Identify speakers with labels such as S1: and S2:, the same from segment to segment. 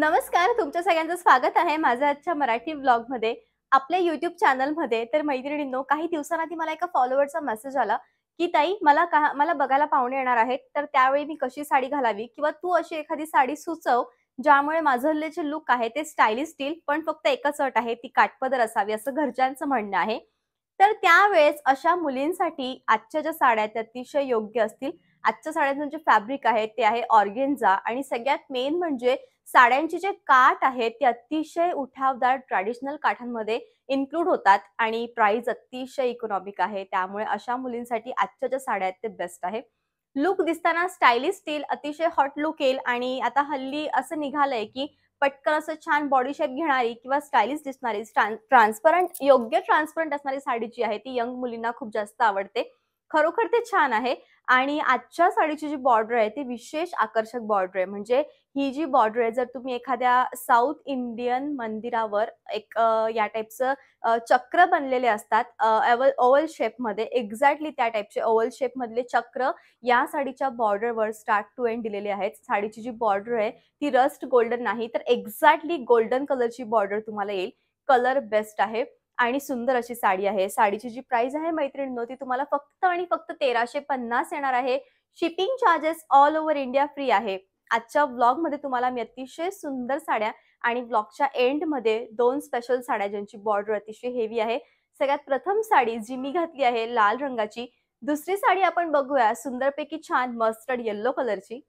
S1: नमस्कार तुमच्या सगळ्यांचं स्वागत आहे माझ्या आजच्या मराठी मध्ये आपल्या युट्यूब चॅनलमध्ये तर मैत्रिणींनो काही दिवसांआधी मला एका फॉलोअरचा मेसेज आला की ताई मला का मला बघायला पाहुणे येणार आहेत तर त्यावेळी मी कशी साडी घालावी किंवा तू अशी एखादी साडी सुचव ज्यामुळे माझं जे लुक आहे ते स्टायलिश येईल पण फक्त एकच अट आहे ती काटपदर असावी असं घरच्यांचं म्हणणं आहे तर त्यावेळेस अशा मुलींसाठी आजच्या ज्या साड्या अतिशय योग्य असतील आजच्या साड्यांचं जे फॅब्रिक आहे ते आहे ऑर्गेन्झा आणि सगळ्यात मेन म्हणजे साड्यांचे जे काठ आहेत ते अतिशय उठावदार ट्रॅडिशनल काठांमध्ये इन्क्लूड होतात आणि प्राइस अतिशय इकॉनॉमिक आहे त्यामुळे अशा मुलींसाठी आजच्या ज्या साड्या आहेत ते बेस्ट आहे लुक दिसताना स्टायलिश स्टील अतिशय हॉट लुक येईल आणि आता हल्ली असं निघालंय की पटकन असं छान बॉडी शेप घेणारी किंवा स्टायलिश दिसणारी ट्रान्सपरंट योग्य ट्रान्सपरंट असणारी साडी जी आहे ती यंग मुलींना खूप जास्त आवडते खरोखर ते छान आहे आणि आजच्या साडीची जी बॉर्डर आहे ती विशेष आकर्षक बॉर्डर आहे म्हणजे ही जी बॉर्डर आहे जर तुम्ही एखाद्या साऊथ इंडियन मंदिरावर एक या टाईपचं चक्र बनलेले असतात ओवल शेपमध्ये एक्झॅक्टली त्या टाईपचे ओवल मधले चक्र या साडीच्या बॉर्डरवर स्टार्ट टू एंड दिलेले आहेत साडीची जी बॉर्डर आहे ती रस्ट गोल्डन नाही तर एक्झॅक्टली गोल्डन कलरची बॉर्डर तुम्हाला येईल कलर बेस्ट आहे आणि सुंदर अशी साडी आहे साडीची जी प्राइस आहे मैत्रिणींनो ती तुम्हाला फक्त आणि फक्त तेराशे पन्नास येणार आहे shipping charges all over India free आहे आजच्या ब्लॉगमध्ये तुम्हाला मी अतिशय सुंदर साड्या आणि ब्लॉगच्या एंडमध्ये दोन स्पेशल साड्या ज्यांची बॉर्डर अतिशय हेवी आहे सगळ्यात प्रथम साडी जी मी घातली आहे लाल रंगाची दुसरी साडी आपण बघूया सुंदरपैकी छान मस्टर्ड येल्लो कलरची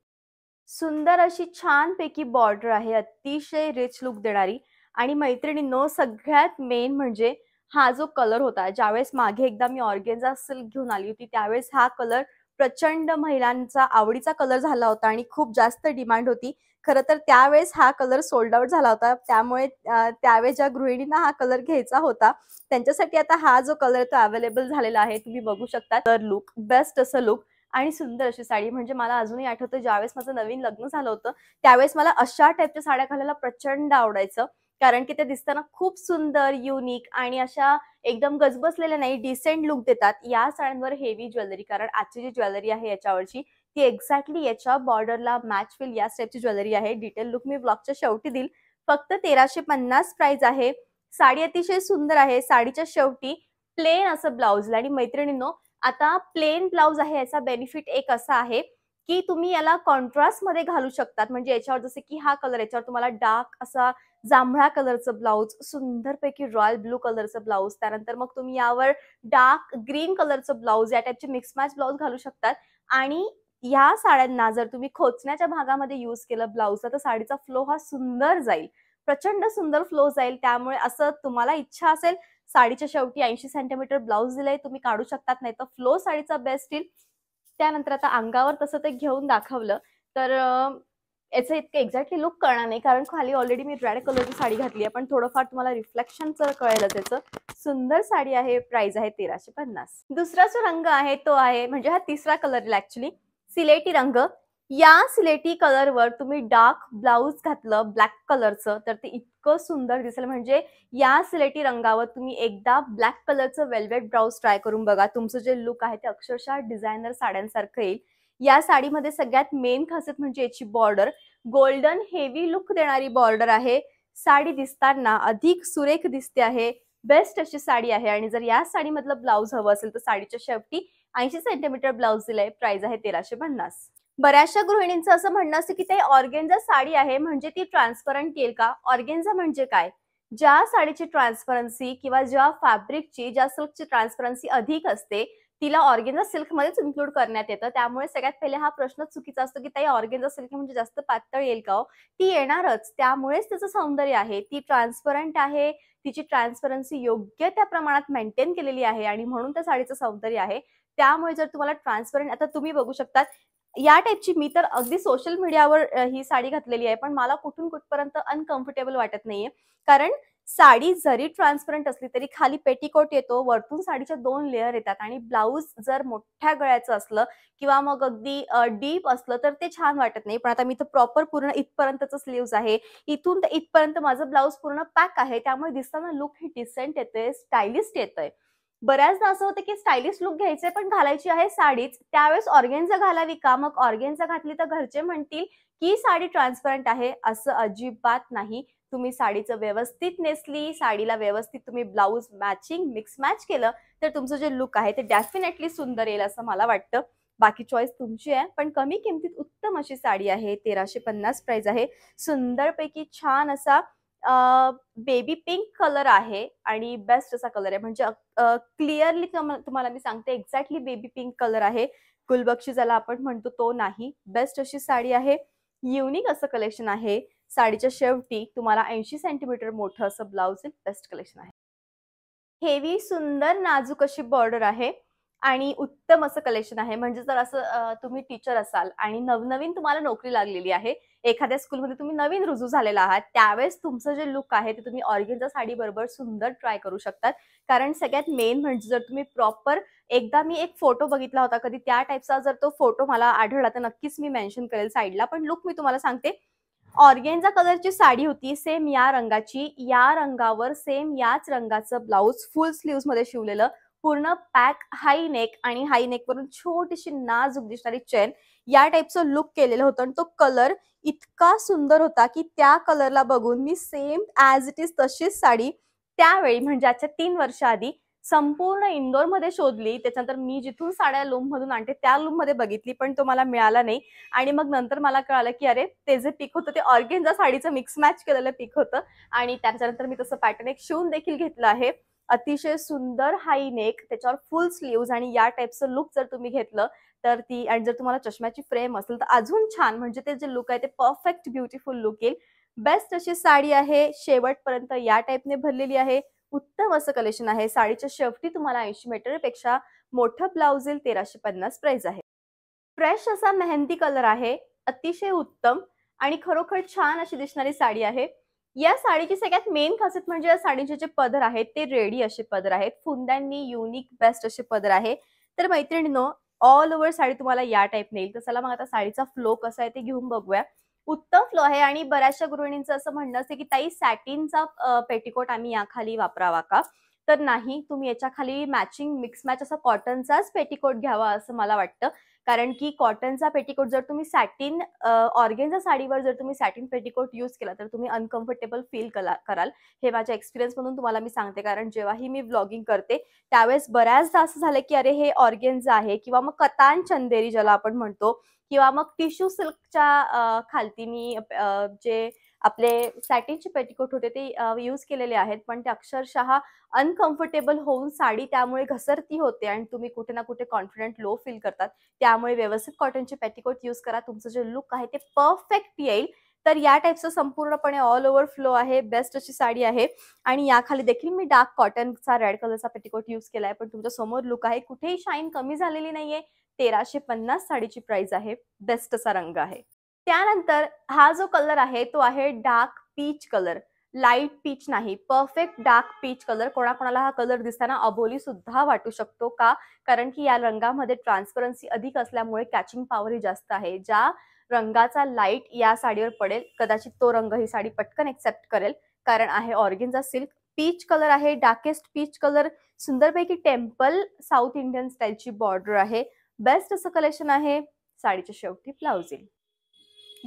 S1: सुंदर अशी छान पैकी बॉर्डर आहे अतिशय रिच लुक देणारी आणि मैत्रिणींनो सगळ्यात मेन म्हणजे हा जो कलर होता ज्यावेळेस मागे एकदा मी ऑर्गेन्झा सिल्क घेऊन आली होती त्यावेळेस हा कलर प्रचंड महिलांचा आवडीचा कलर झाला होता आणि खूप जास्त डिमांड होती खरं तर त्यावेळेस हा कलर सोल्ड आउट झाला होता त्यामुळे त्यावेळेस ज्या गृहिणींना हा कलर घ्यायचा होता त्यांच्यासाठी आता हा जो कलर तो अवेलेबल झालेला आहे तुम्ही बघू शकता तर लुक बेस्ट असं लुक आणि सुंदर अशी साडी म्हणजे मला अजूनही आठवतं ज्यावेळेस माझं नवीन लग्न झालं होतं त्यावेळेस मला अशा टाईपच्या साड्या घालायला प्रचंड आवडायचं कारण की ते दिसताना खूप सुंदर युनिक आणि अशा एकदम गजबसलेल्या नाही डिसेंट लुक देतात या साड्यांवर हेवी ज्वेलरी कारण आजची जी ज्वेलरी आहे याच्यावरची ती एक्झॅक्टली याच्या बॉर्डरला मॅच होईल या स्टेपची ज्वेलरी आहे डिटेल लुक मी ब्लॉगच्या शेवटी देईल फक्त तेराशे पन्नास प्राइस आहे साडी अतिशय सुंदर आहे साडीच्या शेवटी प्लेन असं ब्लाऊजला आणि मैत्रिणींनो आता प्लेन ब्लाऊज आहे याचा बेनिफिट एक असा आहे की तुम्ही याला कॉन्ट्रास्ट मध्ये घालू शकतात म्हणजे याच्यावर जसे की हा कलर याच्यावर तुम्हाला डार्क असा जांभळा कलरचं ब्लाऊज सुंदरपैकी रॉयल ब्लू कलरचं ब्लाऊज त्यानंतर मग तुम्ही यावर डार्क ग्रीन कलरचं ब्लाऊज या टाईपचे मिक्स मॅच ब्लाऊज घालू शकतात आणि या साड्यांना जर तुम्ही खोचण्याच्या भागामध्ये यूज केलं ब्लाऊजचा तर साडीचा फ्लो हा सुंदर जाईल प्रचंड सुंदर फ्लो जाईल त्यामुळे असं तुम्हाला इच्छा असेल साडीच्या शेवटी ऐंशी सेंटीमीटर ब्लाऊज दिलाय तुम्ही काढू शकतात नाही तर फ्लो साडीचा बेस्ट येईल त्यानंतर आता अंगावर तसं ते घेऊन दाखवलं तर याचं इतकं एक्झॅक्टली लुक कळणार नाही कारण खाली ऑलरेडी मी रेड कलरची साडी घातली आहे पण थोडंफार तुम्हाला रिफ्लेक्शनचं कळेल त्याचं सुंदर साडी आहे प्राइस आहे तेराशे पन्नास दुसरा जो रंग आहे तो आहे म्हणजे हा तिसरा कलर ऍक्च्युली सिलेटी रंग या सिलेटी कलरवर तुम्ही डार्क ब्लाऊज घातलं ब्लॅक कलरचं तर ते इतकं सुंदर दिसेल म्हणजे या सिलेटी रंगावर तुम्ही एकदा ब्लॅक कलरचं वेल्वेट ब्राऊज ट्राय करून बघा तुमचं जे लुक आहे ते अक्षरशः डिझायनर साड्यांसारखं येईल या साडीमध्ये सगळ्यात मेन खासत म्हणजे याची बॉर्डर गोल्डन हेवी लुक देणारी बॉर्डर आहे साडी दिसताना अधिक सुरेख दिसते आहे बेस्ट अशी साडी आहे आणि जर या साडी मधलं ब्लाऊज हवं असेल तर साडीच्या शेवटी ऐंशी सेंटीमीटर ब्लाऊज दिलाय प्राइस आहे तेराशे पन्नास बऱ्याचशा गृहिणींचं असं म्हणणं असतं की ते ऑर्गेन्झा साडी आहे म्हणजे ती ट्रान्सपरंट येईल का ऑर्गेन्झा म्हणजे काय ज्या साडीची ट्रान्सपरन्सी किंवा ज्या फॅब्रिकची ज्या सिल्कची ट्रान्सपरन्सी अधिक असते तिला ऑर्गेन्झा सिल्क मध्येच इन्क्लूड करण्यात येतं त्यामुळे सगळ्यात पहिले हा प्रश्न चुकीचा असतो की ताई ऑर्गेन्झा सिल्क म्हणजे जास्त पातळ येईल का हो? ती येणारच त्यामुळेच तिचं सौंदर्य आहे ती ट्रान्सपरंट आहे तिची ट्रान्सपरन्सी योग्य त्या प्रमाणात मेंटेन केलेली आहे आणि म्हणून त्या साडीचं सौंदर्य आहे त्यामुळे जर तुम्हाला ट्रान्सपरंट आता तुम्ही बघू शकता या टाईपची मी तर अगदी सोशल मीडियावर ही साडी घातलेली आहे पण मला कुठून कुठपर्यंत अनकम्फर्टेबल वाटत नाहीये कारण साडी जरी ट्रान्सपरंट असली तरी खाली पेटीकोट येतो वरतून साडीच्या दोन लेअर येतात आणि ब्लाऊज जर मोठ्या गळ्याचं असलं किंवा मग अगदी डीप असलं तर ते छान वाटत नाही पण आता मी तर प्रॉपर पूर्ण इथपर्यंतच स्लीव्ज आहे इथून तर इथपर्यंत माझं ब्लाऊज पूर्ण पॅक आहे त्यामुळे दिसताना लुक ही डिसेंट येतोय स्टायलिस्ट येतोय बऱ्याचदा असं होतं की स्टायलिश लुक घ्यायचे पण घालायची आहे साडीच त्यावेळेस ऑर्गेन्झा घालावी का मग ऑर्गेन्झा घातली तर घरचे म्हणतील की साडी ट्रान्सपरंट आहे असं अजिबात नाही तुम्ही साडीचं व्यवस्थित नेसली साडीला व्यवस्थित तुम्ही ब्लाऊज मॅचिंग मिक्स मॅच केलं तर तुमचं जे लुक आहे ते डेफिनेटली सुंदर येईल असं मला वाटतं बाकी चॉईस तुमची आहे पण कमी किमतीत उत्तम अशी साडी आहे तेराशे पन्नास प्राइस आहे सुंदरपैकी छान असा बेबी पिंक कलर आहे आणि बेस्ट असा कलर आहे म्हणजे क्लिअरली तुम्हाला मी सांगते एक्झॅक्टली बेबी पिंक कलर आहे गुलबक्षी ज्याला आपण म्हणतो तो नाही बेस्ट अशी साडी आहे युनिक असं कलेक्शन आहे साडीच्या शेवटी तुम्हाला ऐंशी सेंटीमीटर मोठं असं ब्लाऊज येईल बेस्ट कलेक्शन आहे हेवी सुंदर नाजूक अशी बॉर्डर आहे आणि उत्तम असं कलेक्शन आहे म्हणजे जर असं तुम्ही टीचर असाल आणि नवनवीन तुम्हाला नोकरी लागलेली आहे एखाद्या स्कूलमध्ये तुम्ही नवीन रुजू झालेला आहात त्यावेळेस तुमचं जे लुक आहे ते तुम्ही ऑर्गेनचा साडी बरोबर सुंदर ट्राय करू शकतात कारण सगळ्यात मेन म्हणजे जर तुम्ही प्रॉपर एकदा मी एक फोटो बघितला होता कधी त्या टाईपचा जर तो फोटो मला आढळला तर नक्कीच मी मेन्शन करेल साईडला पण लुक मी तुम्हाला सांगते ऑर्गेन्झा कलरची साडी होती सेम या रंगाची या रंगावर सेम याच रंगाचं ब्लाऊज फुल स्लीव्स मध्ये शिवलेलं पूर्ण पॅक हाय नेक आणि हाय नेक वरून छोटीशी नाजूक दिसणारी चेन या टाईपचं लुक केलेलं होतं आणि तो कलर इतका सुंदर होता की त्या कलरला बघून मी सेम ॲज इट इज तशीच साडी त्यावेळी म्हणजे आजच्या तीन वर्षाआधी संपूर्ण इंदोरमध्ये शोधली त्याच्यानंतर मी जिथून साड्या लूममधून आणते त्या लूममध्ये बघितली पण तो मला मिळाला नाही आणि मग नंतर मला कळालं की अरे ते जे पीक होतं ते ऑर्गेनजा साडीचं मिक्स मॅच केलेलं पीक होतं आणि त्याच्यानंतर मी तसं पॅटर्न एक शिवून देखील घेतलं आहे अतिशय सुंदर हाई नेक त्याच्यावर फुल स्लीव्ज आणि या टाईपचं लुक जर तुम्ही घेतलं तर ती आणि जर तुम्हाला चष्म्याची फ्रेम असेल तर अजून छान म्हणजे ते जे लुक आहे ते परफेक्ट ब्युटिफुल लुक येईल बेस्ट अशी साडी आहे शेवटपर्यंत या टाईपने भरलेली आहे उत्तम असं कलेक्शन आहे साडीच्या शेवटी तुम्हाला ऐंशी मीटर पेक्षा मोठं ब्लाउज येईल तेराशे पन्नास प्राइस आहे फ्रेश असा मेहंदी कलर आहे अतिशय उत्तम आणि खरोखर छान अशी दिसणारी साडी आहे या साडीची सगळ्यात मेन खासियत म्हणजे या साडीचे जे पदर आहेत ते रेडी असे पदर आहेत फुंद्यांनी युनिक बेस्ट असे पदर आहे तर मैत्रिणीनो ऑल ओव्हर साडी तुम्हाला या टाईप नेईल तर चला मग आता साडीचा फ्लो कसा आहे ते घेऊन बघूया उत्तम फ्लो आहे आणि बऱ्याचशा गृहिणींचं असं म्हणणं असतं की ताई सॅटिनचा पेटीकोट आम्ही याखाली वापरावा का तर नाही तुम्ही याच्या खाली मॅचिंग मिक्स मॅच असा कॉटनचाच पेटीकोट घ्यावा असं मला वाटतं कारण की कॉटनचा पेटीकोट जर तुम्ही सॅटिन ऑर्गेनच्या साडीवर जर तुम्ही सॅटिन पेटीकोट यूज केला तर तुम्ही अनकम्फर्टेबल फील कराल हे माझ्या एक्सपिरियन्समधून तुम्हाला मी सांगते कारण जेव्हाही मी ब्लॉगिंग करते त्यावेळेस बऱ्याचदा असं झालं की अरे हे ऑर्गेन्झ आहे किंवा मग कतान चंदेरी ज्याला आपण म्हणतो किंवा मग टिश्यू सिल्कच्या खालती मी जे आपले सॅटिनचे पेटिकोट होते ते यूज केलेले आहेत पण ते अक्षरशः अनकम्फर्टेबल होऊन साडी त्यामुळे घसरती होते आणि तुम्ही कुठे ना कुठे कॉन्फिडंट लो फील करतात त्यामुळे व्यवस्थित कॉटनचे पेटिकोट यूज करा तुमचं जे लुक आहे ते परफेक्ट येईल तर या टाईपचं संपूर्णपणे ऑल ओव्हर फ्लो आहे बेस्ट अशी साडी आहे आणि याखाली देखील मी डार्क कॉटनचा रेड कलरचा पेटिकोट यूज केला आहे पण तुमच्या समोर लुक आहे कुठेही शाईन कमी झालेली नाहीये तेराशे पन्नास साडीची प्राइस आहे बेस्ट असा रंग आहे त्यानंतर हा जो कलर आहे तो आहे dark peach colour light peach नाही परफेक्ट डार्क पीच कलर कोणाकोणाला हा कलर दिसताना अबोली सुद्धा वाटू शकतो का कारण की या रंगामध्ये ट्रान्सपरन्सी अधिक असल्यामुळे कॅचिंग पॉवर ही जास्त आहे ज्या रंगाचा लाईट या साडीवर पडेल कदाचित तो रंग ही साडी पटकन एक्सेप्ट करेल कारण आहे ऑर्गिनचा सिल्क पीच कलर आहे डार्केस्ट पीच कलर सुंदरपैकी टेम्पल साऊथ इंडियन स्टाईलची बॉर्डर आहे बेस्ट असं कलेक्शन आहे साडीच्या शेवटी ब्लाउजिंग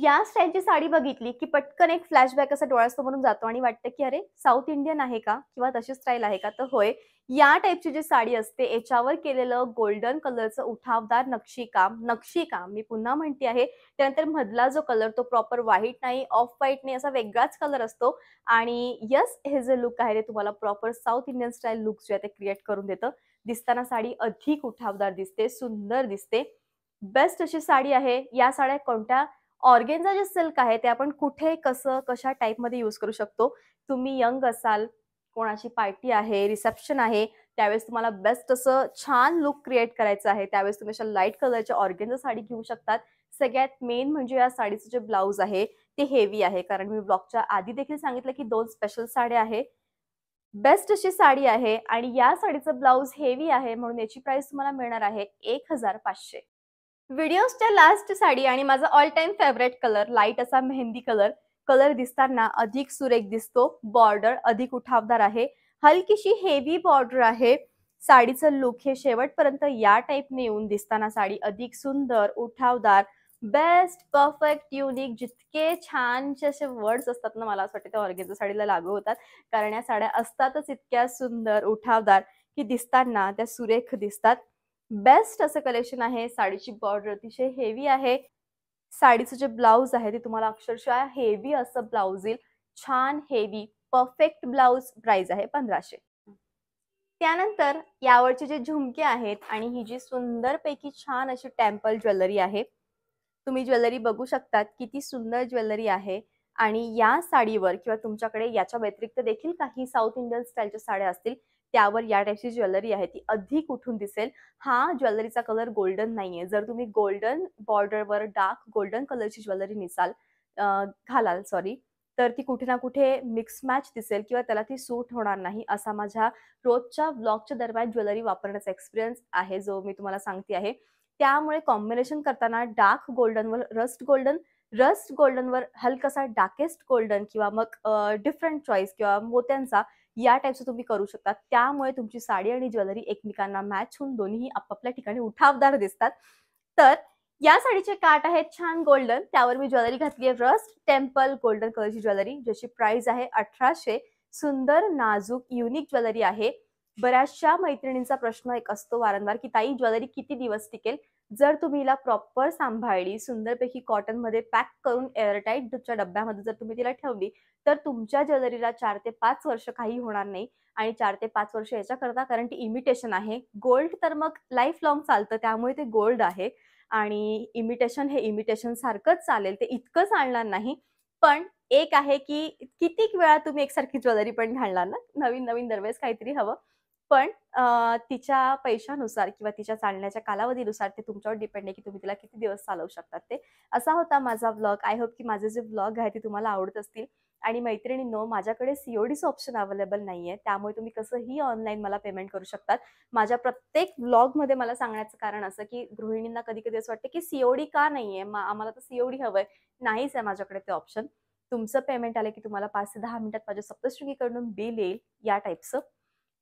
S1: या स्टाईलची साडी बघितली की पटकन एक फ्लॅशबॅक असा डोळ्यासमोरून जातो आणि वाटतं की अरे साऊथ इंडियन आहे का किंवा तशी स्टाईल आहे का तर होय या टाईपची जी साडी असते याच्यावर केलेलं गोल्डन कलरचं उठावदार नक्षीकाम नक्षीकाम मी पुन्हा म्हणते आहे त्यानंतर मधला जो कलर तो प्रॉपर व्हाईट नाही ऑफ व्हाईट नाही असा वेगळाच कलर असतो आणि यस हे जे लुक आहे ते तुम्हाला proper South Indian style look जे आहे ते क्रिएट करून देतं दिसताना साडी अधिक उठावदार दिसते सुंदर दिसते बेस्ट अशी साडी आहे या साड्या कोणत्या ऑर्गेनचा जे सिल्क आहे ते आपण कुठे कसं कशा टाईपमध्ये यूज करू शकतो तुम्ही यंग असाल कोणाची पार्टी आहे रिसेप्शन आहे त्यावेळेस तुम्हाला बेस्ट असं छान लुक क्रिएट करायचं आहे त्यावेळेस तुम्ही अशा लाईट कलरच्या ऑर्गेनचा साडी घेऊ शकतात सगळ्यात मेन म्हणजे या साडीचं जे ब्लाऊज आहे ते हेवी आहे कारण मी ब्लॉकच्या आधी देखील सांगितलं की दोन स्पेशल साड्या आहे बेस्ट अशी साडी आहे आणि या साडीचं ब्लाउज हेवी आहे म्हणून याची प्राइस तुम्हाला मिळणार आहे एक हजार पाचशे व्हिडिओजच्या लास्ट साडी आणि माझा all time favourite colour light असा मेहंदी कलर कलर दिसताना अधिक सुरेख दिसतो बॉर्डर अधिक उठावदार आहे हलकीशी हेवी बॉर्डर आहे साडीचं लुक हे शेवटपर्यंत या टाईपने येऊन दिसताना साडी अधिक सुंदर उठावदार बेस्ट परफेक्ट युनिक जितके छानचे असे वर्ड्स असतात ना मला असं वाटतं ते ऑर्गेन्झा साडीला लागू होतात कारण या साड्या असतातच इतक्या सुंदर उठावदार की दिसताना त्या सुरेख दिसतात बेस्ट असं कलेक्शन आहे साडीची बॉर्डर अतिशय हेवी आहे साडीचं जे ब्लाऊज आहे ते तुम्हाला अक्षरशः हेवी असं ब्लाऊज येईल छान हेवी परफेक्ट ब्लाऊज प्राइस आहे पंधराशे त्यानंतर यावरचे जे झुमके आहेत आणि ही जी सुंदरपैकी छान अशी टेम्पल ज्वेलरी आहे तुम्ही ज्वेलरी बघू शकतात किती सुंदर ज्वेलरी आहे आणि या साडीवर किंवा तुमच्याकडे याच्या व्यतिरिक्त देखील काही साऊथ इंडियन स्टाईलच्या साड्या असतील त्यावर या टाईपची ज्वेलरी आहे ती अधिक उठून दिसेल हा ज्वेलरीचा कलर गोल्डन नाहीये जर तुम्ही गोल्डन बॉर्डरवर डार्क गोल्डन कलरची ज्वेलरी निसाल घालाल सॉरी तर ती कुठे ना कुठे मिक्स मॅच दिसेल किंवा त्याला ती सूट होणार नाही असा माझ्या रोजच्या ब्लॉकच्या दरम्यान ज्वेलरी वापरण्याचा एक्सपिरियन्स आहे जो मी तुम्हाला सांगते आहे त्यामुळे कॉम्बिनेशन करताना डार्क गोल्डनवर रस्ट गोल्डन रस्ट गोल्डनवर हलकासा डार्केस्ट गोल्डन किंवा मग डिफरंट चॉईस किंवा मोत्यांचा या टाईपचं तुम्ही करू शकता त्यामुळे तुमची साडी आणि ज्वेलरी एकमेकांना मॅच होऊन दोन्ही आपापल्या ठिकाणी उठावदार दिसतात तर या साडीचे काट आहेत छान गोल्डन त्यावर मी ज्वेलरी घातली आहे रस्ट टेम्पल गोल्डन कलरची ज्वेलरी ज्याची प्राइस आहे अठराशे सुंदर नाजूक युनिक ज्वेलरी आहे बऱ्याचशा मैत्रिणींचा प्रश्न एक असतो वारंवार की ताई ज्वेलरी किती दिवस टिकेल जर तुम्ही हिला प्रॉपर सांभाळली सुंदरपैकी कॉटनमध्ये पॅक करून एअरटाईटच्या डब्यामध्ये जर तुम्ही तिला ठेवली तर तुमच्या ज्वेलरीला चार ते पाच वर्ष काही होणार नाही आणि चार ते पाच वर्ष याच्याकरता करता कारण ती इमिटेशन आहे गोल्ड तर मग लाईफ लाँग चालतं त्यामुळे ते गोल्ड आहे आणि इमिटेशन हे इमिटेशन सारखंच चालेल ते इतकं चालणार नाही पण एक आहे की कितीक वेळा तुम्ही एकसारखी ज्वेलरी पण घालणार ना नवीन नवीन दरवेळेस काहीतरी हवं पण तिच्या पैशानुसार किंवा तिच्या चालण्याच्या कालावधीनुसार ते तुमच्यावर डिपेंड आहे की तुम्ही तिला किती दिवस चालवू शकतात ते असा होता माझा ब्लॉग आय होप की माझे जे ब्लॉग आहे ते तुम्हाला आवडत असतील आणि मैत्रिणींनो माझ्याकडे सीओडीचं ऑप्शन अवेलेबल नाही आहे त्यामुळे तुम्ही कसंही ऑनलाईन मला पेमेंट करू शकतात माझ्या प्रत्येक ब्लॉगमध्ये मला सांगण्याचं कारण असं की गृहिणींना कधी कधी असं वाटतं की सीओडी का नाही आहे आम्हाला तर सीओडी हवं आहे नाहीच आहे माझ्याकडे ते ऑप्शन तुमचं पेमेंट आलं की तुम्हाला पाच ते दहा मिनिटात माझ्या सप्तशृंगीकडून बिल येईल या टाईपचं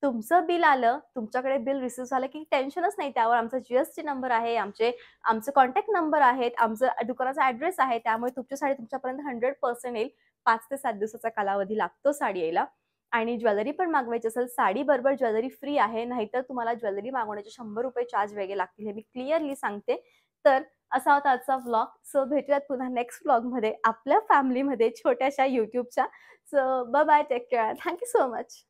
S1: तुमचं बिल आलं तुमच्याकडे बिल रिसिव्ह झालं की टेन्शनच नाही त्यावर आमचा जीएसटी नंबर आहे आमचे आमचे कॉन्टॅक्ट नंबर आहेत आमचं दुकानाचा ऍड्रेस आहे त्यामुळे तुमची साडी तुमच्यापर्यंत हंड्रेड पर्सेंट येईल पाच ते सात दिवसाचा कालावधी लागतो साडी यायला आणि ज्वेलरी पण मागवायची असेल साडी बरोबर ज्वेलरी फ्री आहे नाहीतर तुम्हाला ज्वेलरी मागवण्याचे शंभर रुपये चार्ज वेगळे लागतील हे मी क्लिअरली सांगते तर असा होता आजचा व्लॉग सो भेटूयात पुन्हा नेक्स्ट मध्ये आपल्या फॅमिलीमध्ये छोट्याशा युट्यूबच्या so bye take care thank you so much